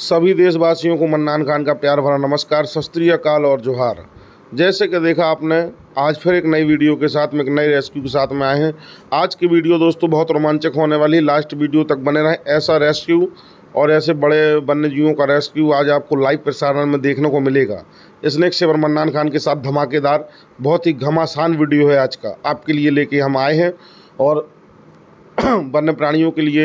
सभी देशवासियों को मन्नान खान का प्यार भरा नमस्कार शस्त्रीय काल और जोहार जैसे कि देखा आपने आज फिर एक नई वीडियो के साथ में एक नई रेस्क्यू के साथ में आए हैं आज की वीडियो दोस्तों बहुत रोमांचक होने वाली है लास्ट वीडियो तक बने रहें ऐसा रेस्क्यू और ऐसे बड़े वन्य जीवों का रेस्क्यू आज आपको लाइव प्रसारण में देखने को मिलेगा स्नैक शेवर मन्नान खान के साथ धमाकेदार बहुत ही घमासान वीडियो है आज का आपके लिए लेके हम आए हैं और वन्य प्राणियों के लिए